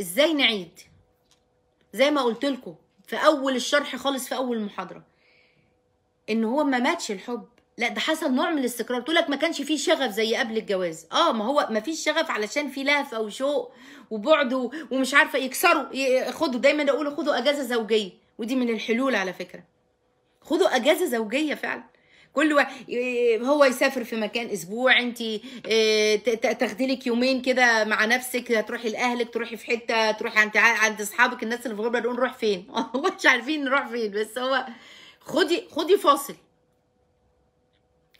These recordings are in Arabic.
ازاي نعيد زي ما قلت لكم في اول الشرح خالص في اول المحاضره ان هو ما ماتش الحب لا ده حصل نوع من الاستقرار تقول لك ما كانش فيه شغف زي قبل الجواز اه ما هو ما فيش شغف علشان في لهفه وشوق وبعد ومش عارفه يكسروا خدوا دايما اقول خدوا اجازه زوجيه ودي من الحلول على فكره خدوا اجازه زوجيه فعلا كل و... إيه، هو يسافر في مكان اسبوع انت إيه، تاخدي لك يومين كده مع نفسك هتروحي لاهلك تروحي في حته تروحي عند عند اصحابك الناس اللي في الغربه نقول نروح فين مش عارفين نروح فين بس هو خدي خدي فاصل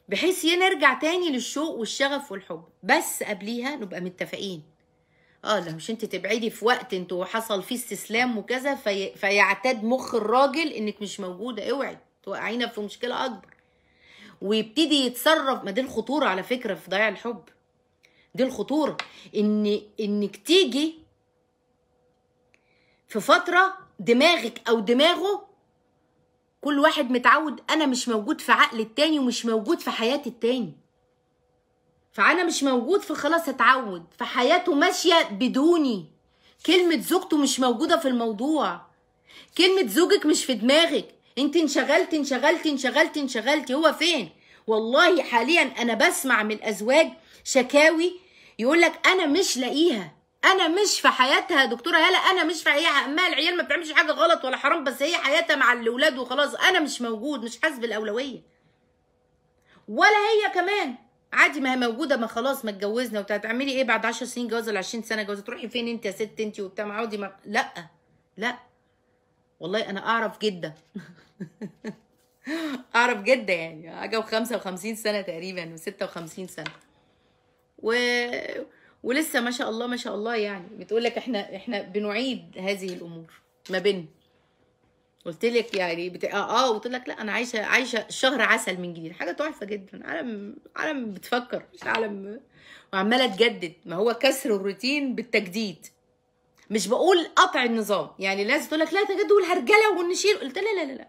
بحيث نرجع تاني للشوق والشغف والحب بس قبليها نبقى متفقين اه لا مش انت تبعدي في وقت انتوا حصل فيه استسلام وكذا في... فيعتاد مخ الراجل انك مش موجوده اوعي توقعينا في مشكله اكبر ويبتدي يتصرف ما دي الخطوره على فكره في ضياع الحب دي الخطوره ان انك تيجي في فتره دماغك او دماغه كل واحد متعود انا مش موجود في عقل التاني ومش موجود في حياه التاني فانا مش موجود فخلاص اتعود فحياته ماشيه بدوني كلمه زوجته مش موجوده في الموضوع كلمه زوجك مش في دماغك انت انشغلتي انشغلتي انشغلتي انشغلتي هو فين والله حاليا انا بسمع من ازواج شكاوي يقول لك انا مش لاقيها انا مش في حياتها يا دكتوره هلا انا مش في حياتها اما العيال ما بتعملش حاجه غلط ولا حرام بس هي حياتها مع الاولاد وخلاص انا مش موجود مش حاسب الاولويه ولا هي كمان عادي ما هي موجوده ما خلاص ما اتجوزنا وتعملي ايه بعد 10 سنين جواز ولا 20 سنه جواز تروحي فين انت يا ست انت وبتاع ما عودي ما لا لا والله انا اعرف جده اعرف جده يعني حاجه و55 سنه تقريبا و56 سنه و ولسه ما شاء الله ما شاء الله يعني بتقول لك احنا احنا بنعيد هذه الامور ما بين قلت لك يعني بت... اه, آه، قلت لك لا انا عايشه عايشه شهر عسل من جديد حاجه تحفه جدا عالم عالم بتفكر مش عالم وعماله تجدد ما هو كسر الروتين بالتجديد مش بقول قطع النظام يعني الناس تقول لك لا تجدد والهرجله والنشير قلت لا لا لا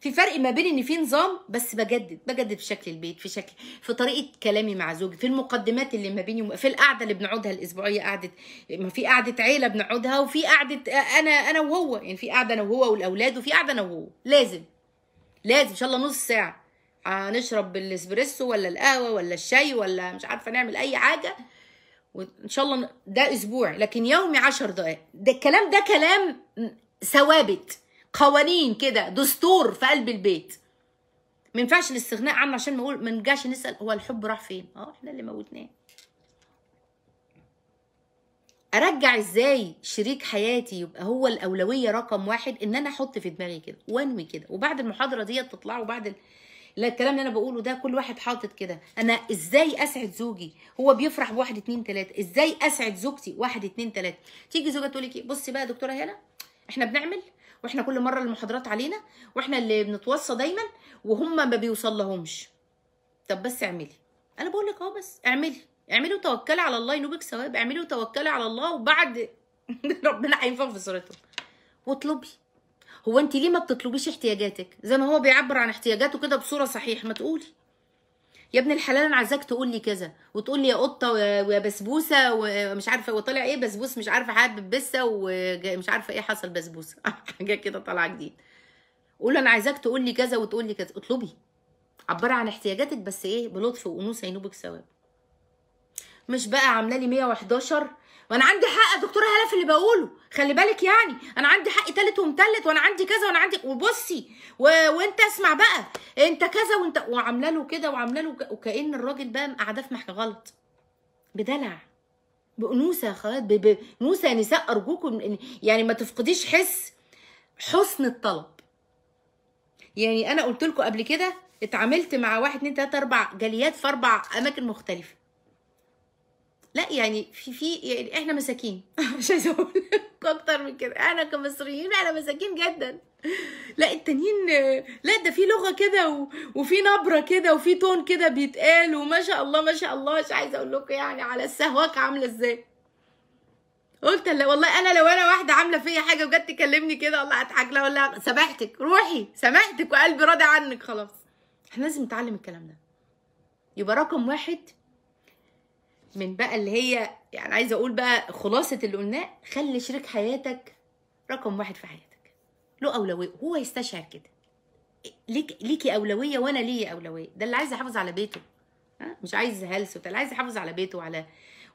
في فرق ما بين ان في نظام بس بجدد بجدد في شكل البيت في شكل في طريقه كلامي مع زوجي في المقدمات اللي ما بيني في القعده اللي بنقعدها الاسبوعيه قعده ما في قعده عيله بنقعدها وفي قعده انا انا وهو يعني في قعده انا وهو والاولاد وفي قعده انا وهو لازم لازم ان شاء الله نص ساعه هنشرب آه، الاسبريسو ولا القهوه ولا الشاي ولا مش عارفه نعمل اي حاجه وان شاء الله ده اسبوع لكن يومي 10 دقائق ده الكلام ده كلام ثوابت قوانين كده دستور في قلب البيت ما ينفعش الاستغناء عنه عشان نقول ما نرجعش نسال هو الحب راح فين اه احنا اللي موتناه ارجع ازاي شريك حياتي يبقى هو الاولويه رقم واحد ان انا احط في دماغي كده وانوي كده وبعد المحاضره ديت تطلعوا بعد لا الكلام اللي انا بقوله ده كل واحد حاطط كده انا ازاي اسعد زوجي هو بيفرح بواحد اتنين تلاته ازاي اسعد زوجتي واحد اتنين تلاته تيجي زوجها تقول لك بصي بقى يا دكتوره هنا احنا بنعمل واحنا كل مره المحاضرات علينا واحنا اللي بنتوصى دايما وهم ما بيوصل لهمش طب بس اعملي انا بقول لك اه بس اعملي اعملي وتوكلي على الله ينوبك ثواب اعملي وتوكلي على الله وبعد ربنا هينفخ في صورتهم واطلبي هو انت ليه ما بتطلبيش احتياجاتك زي ما هو بيعبر عن احتياجاته كده بصوره صحيح ما تقولي يا ابن الحلال انا عايزاك تقول لي كذا وتقول لي يا قطه ويا بسبوسه ومش عارفه وطالع ايه بسبوس مش عارفه حابب بسه ومش عارفه ايه حصل بسبوسه حاجه كده طالعه جديد قول انا عايزاك تقول لي كذا وتقول لي كذا اطلبي عبري عن احتياجاتك بس ايه بلطف وانوثه ينوبك ثواب مش بقى عامله لي 111 وانا عندي حق يا دكتوره هلا في اللي بقوله خلي بالك يعني انا عندي حق تالت ومتلت وانا عندي كذا وانا عندي وبصي و... وانت اسمع بقى انت كذا وانت وعامله له كده وعامله له ك... وكان الراجل بقى قاعده في محكمه غلط بدلع بانوثه خلاص بانوثه نساء ارجوكم يعني ما تفقديش حس حسن الطلب يعني انا قلت لكم قبل كده اتعاملت مع واحد اتنين تلاته اربع جاليات في اربع اماكن مختلفه لا يعني في في يعني احنا مساكين مش عايزه اقول اكتر من كده احنا كمصريين احنا مساكين جدا لا التانيين لا ده في لغه كده و... وفي نبره كده وفي تون كده بيتقال وما شاء الله ما شاء الله مش عايزه اقول لكم يعني على السهواك عامله ازاي قلت لا والله انا لو انا واحده عامله فيا حاجه وجت تكلمني كده والله هضحك لها ولا سامحتك روحي سامحتك وقلبي راضي عنك خلاص احنا لازم نتعلم الكلام ده يبقى رقم واحد من بقى اللي هي يعني عايزه اقول بقى خلاصه اللي قلناه خلي شريك حياتك رقم واحد في حياتك له اولويه هو يستشعر كده ليك ليكي اولويه وانا ليا اولويه ده اللي عايز يحافظ على بيته ها مش عايز هلس ده اللي عايز يحافظ على بيته وعلى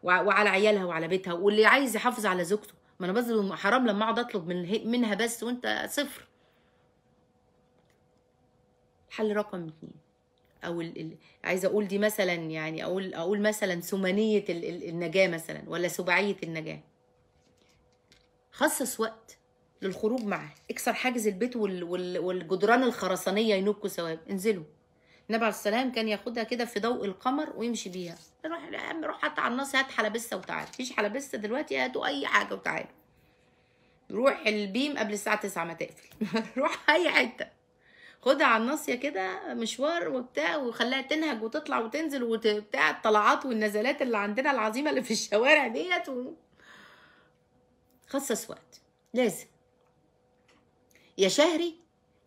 وعلى عيالها وعلى بيتها واللي عايز يحافظ على زوجته ما انا بظلم حرام لما اقعد اطلب من منها بس وانت صفر الحل رقم اتنين او ال ال عايزه اقول دي مثلا يعني اقول اقول مثلا ثمانيه النجاه مثلا ولا سباعيه النجاه خصص وقت للخروج معاه اكسر حاجز البيت وال وال والجدران الخرسانيه ينكوا ثواب انزلوا النبي عليه السلام كان ياخدها كده في ضوء القمر ويمشي بيها روح يا عم روح حتى على الناس هات حلبسه وتعالى مفيش حلبسه دلوقتي هاتوا اي حاجه وتعالوا روح البيم قبل الساعه 9 ما تقفل روح اي حته خدها على الناصيه كده مشوار وبتاع وخليها تنهج وتطلع وتنزل وبتاع الطلعات والنزلات اللي عندنا العظيمه اللي في الشوارع ديت و... خصص وقت لازم يا شهري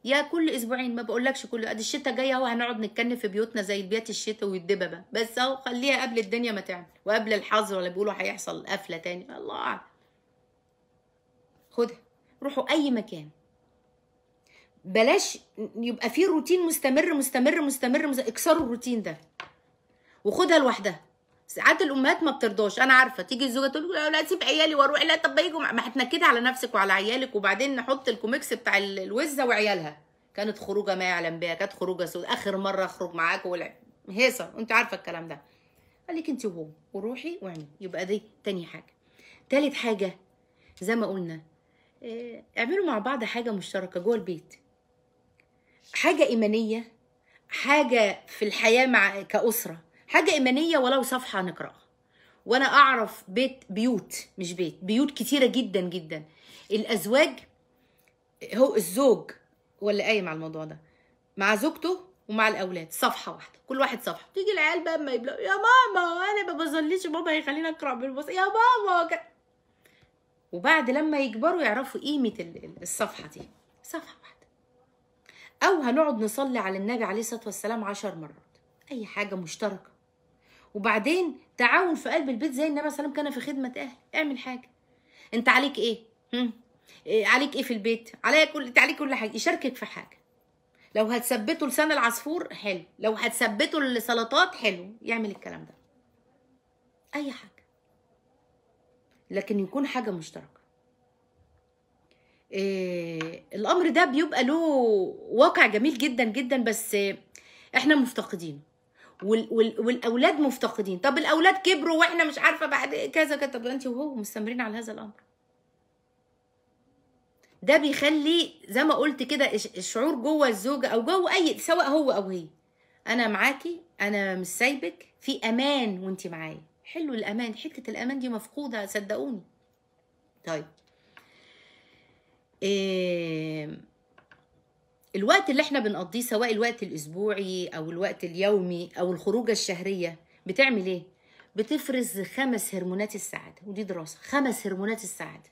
يا كل اسبوعين ما بقولكش كل ادي الشتاء جايه اهو هنقعد نتكلم في بيوتنا زي بيات الشتاء والدببه بس اهو خليها قبل الدنيا ما تعمل وقبل الحظر اللي بيقولوا هيحصل قفله تاني الله اعلم خدها روحوا اي مكان بلاش يبقى في روتين مستمر مستمر مستمر, مستمر. اكسروا الروتين ده وخدها لوحدها ساعات الامهات ما بترضاش انا عارفه تيجي الزوجه تقول لا اسيب عيالي واروح لا طب يجوا ما هتنكدي على نفسك وعلى عيالك وبعدين نحط الكوميكس بتاع الوزه وعيالها كانت خروجه ما يعلم بها كانت خروجه سود اخر مره اخرج معاك ولا هيصه انت عارفه الكلام ده خليك انت وهو وروحي واعملي يبقى دي تاني حاجه تالت حاجه زي ما قلنا آه، اعملوا مع بعض حاجه مشتركه جوه البيت حاجة إيمانية حاجة في الحياة مع كأسرة حاجة إيمانية ولو صفحة نقرأها وأنا أعرف بيت بيوت مش بيت بيوت كتيرة جدا جدا الأزواج هو الزوج ولا قايم على الموضوع ده مع زوجته ومع الاولاد صفحه واحده كل واحد صفحه تيجي العيال بقى ما يبلغ يا ماما انا ما بظليش بابا هيخليني اقرا بالبص يا ماما وبعد لما يكبروا يعرفوا قيمه الصفحه دي صفحه واحده أو هنقعد نصلي على النبي عليه الصلاة والسلام عشر مرات أي حاجة مشتركة وبعدين تعاون في قلب البيت زي النبي عليه كان في خدمة أهل اعمل حاجة أنت عليك إيه؟ هم؟ إيه عليك إيه في البيت؟ عليك كل أنت عليك كل حاجة يشاركك في حاجة لو هتثبته لسان العصفور حلو لو هتثبته السلطات حلو يعمل الكلام ده أي حاجة لكن يكون حاجة مشتركة آه، الامر ده بيبقى له واقع جميل جدا جدا بس احنا مفتقدينه والاولاد مفتقدين طب الاولاد كبروا واحنا مش عارفه بعد كذا كذا طب انت وهو مستمرين على هذا الامر ده بيخلي زي ما قلت كده الشعور جوه الزوجه او جوه اي سواء هو او هي انا معاكي انا مش سايبك في امان وانت معايا حلو الامان حته الامان دي مفقوده صدقوني طيب الوقت اللي احنا بنقضيه سواء الوقت الاسبوعي او الوقت اليومي او الخروجه الشهريه بتعمل ايه بتفرز خمس هرمونات السعاده ودي دراسه خمس هرمونات السعاده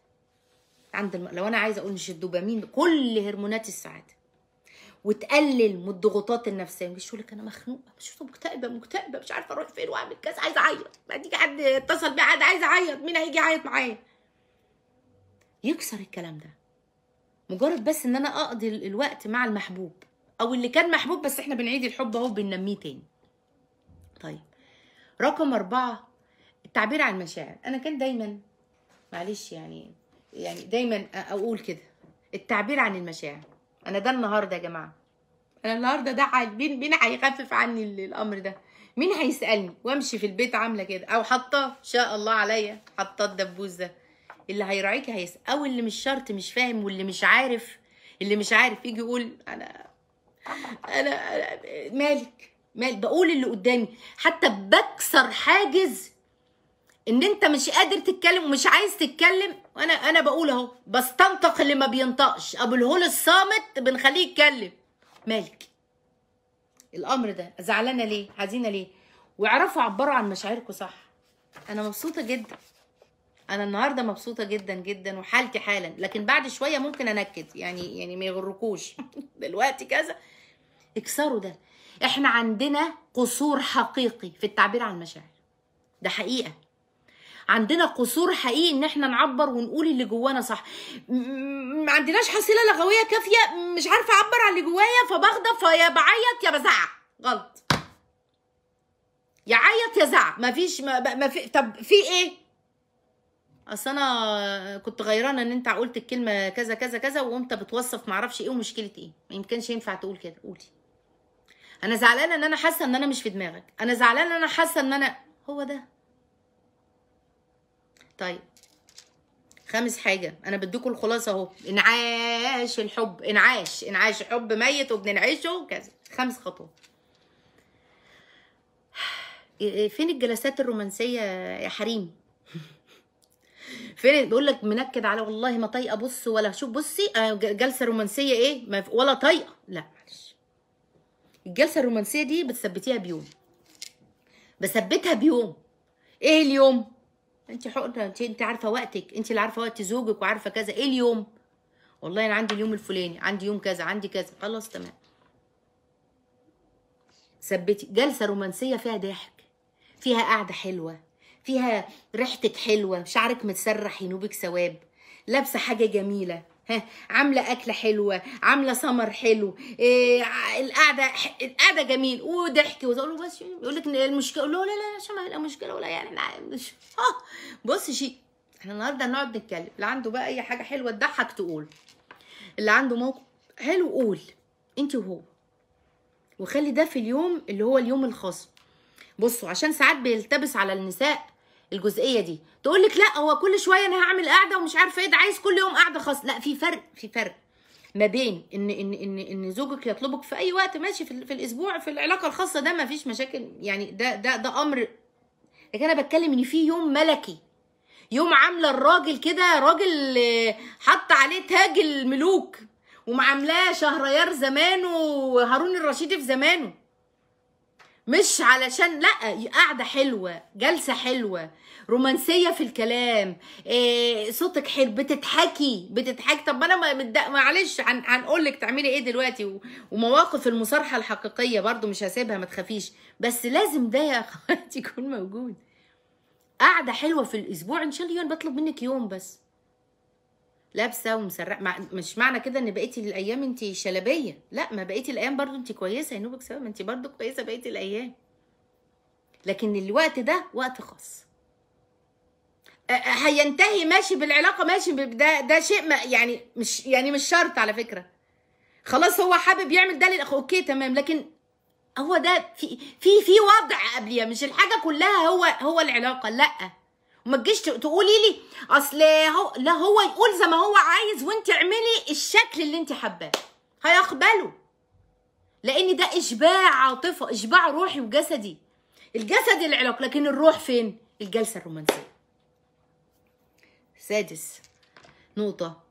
عند الم... لو انا عايزه اقول مش الدوبامين كل هرمونات السعاده وتقلل من الضغوطات النفسيه مش يقول لك انا مخنوقه مش مكتئبه مكتئبه مش عارفه اروح فين واعمل كذا عايزه اعيط ما تيجي حد اتصل بيا عايز اعيط مين هيجي يعيط معايا يكسر الكلام ده مجرد بس ان انا اقضي الوقت مع المحبوب او اللي كان محبوب بس احنا بنعيد الحب اهو بننميه تاني طيب رقم أربعة التعبير عن المشاعر أنا كان دايما معلش يعني يعني دايما أقول كده التعبير عن المشاعر أنا ده النهاردة يا جماعة أنا النهاردة ده مين مين هيخفف عني الأمر ده مين هيسألني وأمشي في البيت عاملة كده أو حاطاه إن شاء الله عليا حاطاه الدبوس ده اللي هيراعيك هيس او اللي مش شرط مش فاهم واللي مش عارف اللي مش عارف يجي يقول انا انا, مالك مالك مال بقول اللي قدامي حتى بكسر حاجز ان انت مش قادر تتكلم ومش عايز تتكلم وانا انا بقول اهو بستنطق اللي ما بينطقش ابو الهول الصامت بنخليه يتكلم مالك الامر ده زعلانه ليه عايزينه ليه واعرفوا عبروا عن مشاعركم صح انا مبسوطه جدا انا النهارده مبسوطه جدا جدا وحالتي حالا لكن بعد شويه ممكن انكد يعني يعني ما يغركوش دلوقتي كذا اكسروا ده احنا عندنا قصور حقيقي في التعبير عن المشاعر ده حقيقه عندنا قصور حقيقي ان احنا نعبر ونقول اللي جوانا صح ما عندناش حصيله لغويه كافيه مش عارفه اعبر عن اللي جوايا فبغضب فيا بعيط يا بزعق غلط يا عيط يا زعق مفيش ما, ما في طب في ايه اصل انا كنت غيرانه ان انت قلت الكلمه كذا كذا كذا وانت بتوصف معرفش ايه ومشكله ايه ما يمكنش ينفع تقول كده قولي انا زعلانه ان انا حاسه ان انا مش في دماغك انا زعلانه ان انا حاسه ان انا هو ده طيب خامس حاجه انا بديكوا الخلاصه اهو انعاش الحب انعاش انعاش حب ميت وبننعشه وكذا خمس خطوات إيه، إيه، فين الجلسات الرومانسيه يا حريم فين بيقول لك منكد على والله ما طايقه بص ولا شوف بصي آه، جلسه رومانسيه ايه ولا طايقه لا معلش الجلسه الرومانسيه دي بتثبتيها بيوم بثبتها بيوم ايه اليوم انت حقنه انت انت عارفه وقتك انت اللي عارفه وقت زوجك وعارفه كذا ايه اليوم والله انا عندي اليوم الفلاني عندي يوم كذا عندي كذا خلاص تمام ثبتي جلسه رومانسيه فيها ضحك فيها قعده حلوه فيها ريحتك حلوه شعرك متسرح ينوبك سواب لابسه حاجه جميله ها عامله اكله حلوه عامله سمر حلو إيه القعده القعده جميل وضحك وتقول له بس يقول لك المشكله لا لا لا مش مشكله ولا يعني مش ها بص شيء احنا النهارده هنقعد نتكلم اللي عنده بقى اي حاجه حلوه تضحك تقول اللي عنده موقف حلو قول انت وهو وخلي ده في اليوم اللي هو اليوم الخاص بصوا عشان ساعات بيلتبس على النساء الجزئيه دي تقول لك لا هو كل شويه انا هعمل قاعده ومش عارفه ايه ده عايز كل يوم قاعده خاص لا في فرق في فرق ما بين ان ان ان ان زوجك يطلبك في اي وقت ماشي في, في الاسبوع في العلاقه الخاصه ده ما فيش مشاكل يعني ده ده ده امر لكن انا بتكلم ان في يوم ملكي يوم عامله الراجل كده راجل آه، حط عليه تاج الملوك ومعاملاه شهريار زمانه وهارون الرشيد في زمانه مش علشان لا قاعده حلوه جلسه حلوه رومانسيه في الكلام آه، صوتك حلو بتتحكي بتتحكي طب انا معلش هنقول لك تعملي ايه دلوقتي ومواقف المصارحه الحقيقيه برضو مش هسيبها ما تخافيش بس لازم ده يا اخواتي يكون موجود قعده حلوه في الاسبوع ان شاء الله بطلب منك يوم بس لابسه ومسرقه مع... مش معنى كده ان بقيتي الايام انت شلبيه لا ما بقيتي الايام برضو انت كويسه يا نوبك سوا ما انت برضو كويسه بقيتي الايام لكن الوقت ده وقت خاص هينتهي ماشي بالعلاقه ماشي ده ده شيء ما يعني مش يعني مش شرط على فكره خلاص هو حابب يعمل ده للاخ اوكي تمام لكن هو ده في في في وضع قبليه مش الحاجه كلها هو هو العلاقه لا وما تجيش تقولي لي اصل هو لا هو يقول زي ما هو عايز وانت اعملي الشكل اللي انت حباه هيقبله لان ده اشباع عاطفه اشباع روحي وجسدي الجسد العلاقه لكن الروح فين الجلسه الرومانسيه سادس نقطة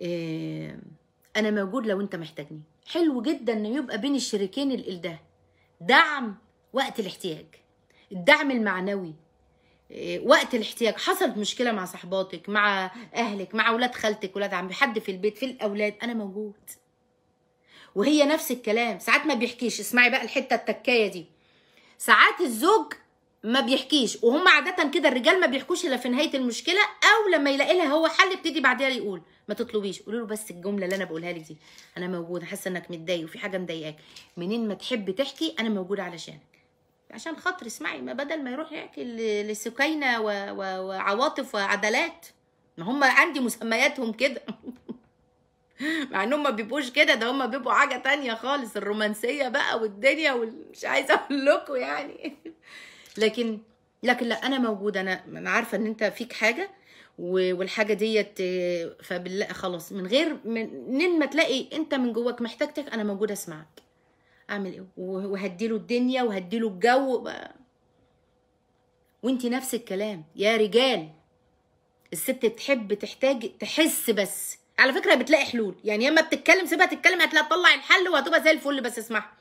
إيه أنا موجود لو أنت محتاجني حلو جدا إن يبقى بين الشريكين ده دعم وقت الاحتياج الدعم المعنوي إيه وقت الاحتياج حصلت مشكلة مع صحباتك مع أهلك مع أولاد خالتك ولاد عمي حد في البيت في الأولاد أنا موجود وهي نفس الكلام ساعات ما بيحكيش اسمعي بقى الحتة التكاية دي ساعات الزوج ما بيحكيش وهم عاده كده الرجال ما بيحكوش الا في نهايه المشكله او لما يلاقي لها هو حل يبتدي بعدها يقول ما تطلبيش قولوا له بس الجمله اللي انا بقولها لك دي انا موجوده حاسه انك متضايق وفي حاجه مضايقاك منين ما تحب تحكي انا موجوده علشانك عشان خاطر اسمعي ما بدل ما يروح يحكي لسكينه و... و... وعواطف وعدلات ما هم عندي مسمياتهم كده مع انهم ما بيبقوش كده ده هم بيبقوا حاجه تانية خالص الرومانسيه بقى والدنيا ومش عايزه اقول لكم يعني لكن لكن لا انا موجوده انا انا عارفه ان انت فيك حاجه والحاجه ديت آه، فبالله خلاص من غير منين ما تلاقي انت من جواك محتاجتك انا موجوده اسمعك اعمل ايه وهديله الدنيا وهديله الجو وانت نفس الكلام يا رجال الست تحب تحتاج تحس بس على فكره بتلاقي حلول يعني اما بتتكلم سيبها تتكلم هتلاقي تطلع الحل وهتبقى زي الفل بس اسمعها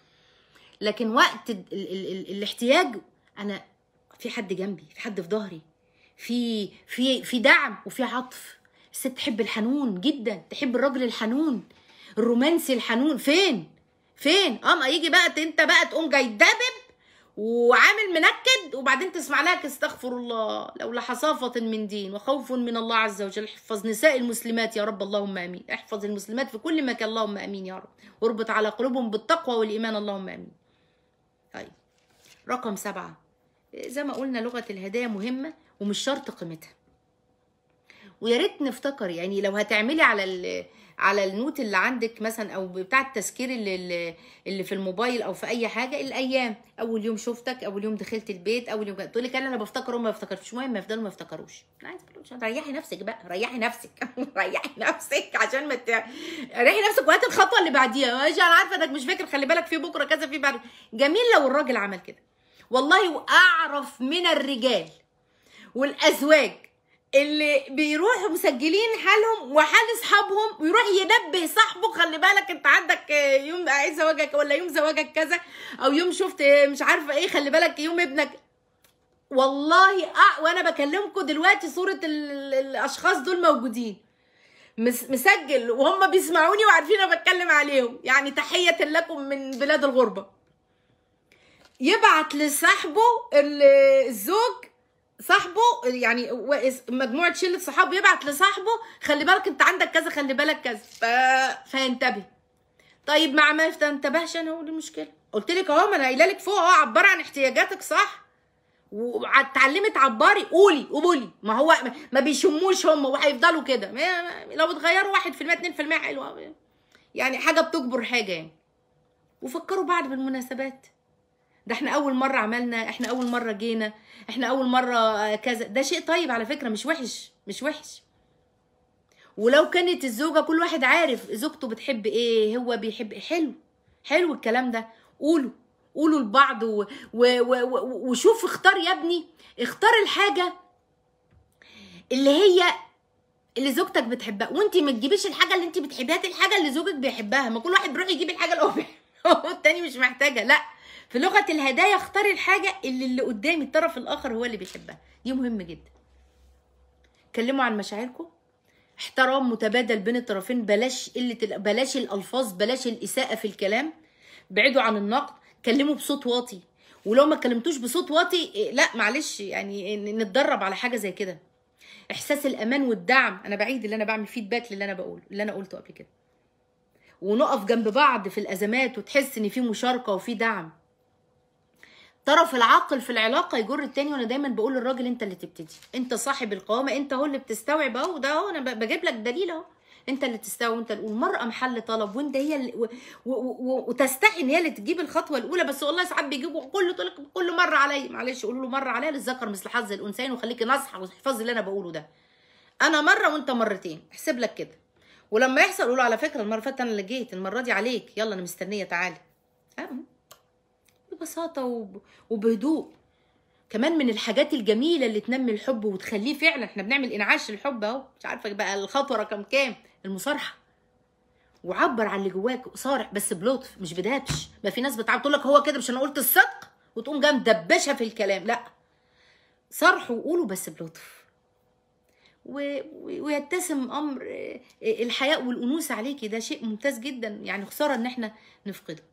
لكن وقت ال ال ال الاحتياج انا في حد جنبي في حد في ظهري في في في دعم وفي عطف الست تحب الحنون جدا تحب الراجل الحنون الرومانسي الحنون فين فين اما يجي بقى انت بقى تقوم جاي دبب وعامل منكد وبعدين تسمع لك استغفر الله لولا حصافة من دين وخوف من الله عز وجل احفظ نساء المسلمات يا رب اللهم امين احفظ المسلمات في كل مكان اللهم امين يا رب واربط على قلوبهم بالتقوى والايمان اللهم امين طيب رقم سبعه زي ما قلنا لغه الهدايا مهمه ومش شرط قيمتها ويا ريت نفتكر يعني لو هتعملي على ال على النوت اللي عندك مثلا او بتاع التذكير اللي اللي في الموبايل او في اي حاجه الايام اول يوم شفتك اول يوم دخلت البيت اول يوم تقول لك انا بفتكر ما بفتكرش المهم يفضلوا ما يفتكروش ريحي نفسك بقى ريحي نفسك ريحي نفسك عشان ما مت... ريحي نفسك وقت الخطوه اللي بعديها ماشي انا عارفه انك مش فاكر خلي بالك في بكره كذا في بعد جميل لو الراجل عمل كده والله واعرف من الرجال والازواج اللي بيروحوا مسجلين حالهم وحال اصحابهم ويروح ينبه صاحبه خلي بالك انت عندك يوم عايز زواجك ولا يوم زواجك كذا او يوم شفت مش عارفه ايه خلي بالك يوم ابنك والله أع... وانا بكلمكم دلوقتي صوره ال... الاشخاص دول موجودين مس... مسجل وهم بيسمعوني وعارفين انا بتكلم عليهم يعني تحيه لكم من بلاد الغربه يبعت لصاحبه الزوج صاحبه يعني مجموعه شله صحابه يبعت لصاحبه خلي بالك انت عندك كذا خلي بالك كذا فينتبه طيب مع ما انتبهش انا اقول المشكله قلت لك اهو ما انا قايله لك فوق اهو عبر عن احتياجاتك صح وتعلمت عبري قولي قولي ما هو ما بيشموش هم وهيفضلوا كده لو اتغيروا 1% 2% حلوه يعني حاجه بتكبر حاجه يعني وفكروا بعض بالمناسبات ده احنا اول مره عملنا احنا اول مره جينا احنا اول مره آه، كذا ده شيء طيب على فكره مش وحش مش وحش ولو كانت الزوجه كل واحد عارف زوجته بتحب ايه هو بيحب إيه حلو حلو الكلام ده قولوا قولوا لبعض و... و... و... وشوف اختار يا ابني اختار الحاجه اللي هي اللي زوجتك بتحبها وانت ما تجيبيش الحاجه اللي انت بتحبها الحاجه اللي زوجك بيحبها ما كل واحد بيروح يجيب الحاجه اللي هو التاني مش محتاجه لا في لغه الهدايا اختاري الحاجه اللي اللي قدامي الطرف الاخر هو اللي بيحبها دي مهم جدا كلموا عن مشاعركم احترام متبادل بين الطرفين بلاش قله بلاش الالفاظ بلاش الاساءه في الكلام بعدوا عن النقد كلموا بصوت واطي ولو ما كلمتوش بصوت واطي إيه، لا معلش يعني نتدرب على حاجه زي كده احساس الامان والدعم انا بعيد اللي انا بعمل فيدباك للي انا بقوله اللي انا قلته قبل كده ونقف جنب بعض في الازمات وتحس ان في مشاركه وفي دعم طرف العاقل في العلاقه يجر التاني وانا دايما بقول للراجل انت اللي تبتدي انت صاحب القوامه انت هو اللي بتستوعب اهو ده اهو انا بجيب لك دليل اهو انت اللي تستوعب وانت المراه محل طلب وانت هي اللي و... و... و... وتستحي ان هي اللي تجيب الخطوه الاولى بس والله ساعات بيجيبوا كله طلق كل مره عليا معلش قولوا له مره عليا للذكر مثل حظ الانثيين وخليكي ناصحه واحفظي اللي انا بقوله ده انا مره وانت مرتين احسب لك كده ولما يحصل قولوا على فكره المره اللي فاتت انا اللي جيت المره دي عليك يلا انا مستنيه تعالي أه. ببساطه وب... وبهدوء كمان من الحاجات الجميله اللي تنمي الحب وتخليه فعلا احنا بنعمل انعاش للحب اهو مش عارفه بقى الخطوه رقم كام المصارحه وعبر عن اللي جواك صارح بس بلطف مش بدبش ما في ناس بتعب تقول لك هو كده مش انا قلت الصدق وتقوم جام مدبشه في الكلام لا صرح وقوله بس بلطف و... ويتسم امر آه، الحياء والانوثه عليكي ده شيء ممتاز جدا يعني خساره ان احنا نفقده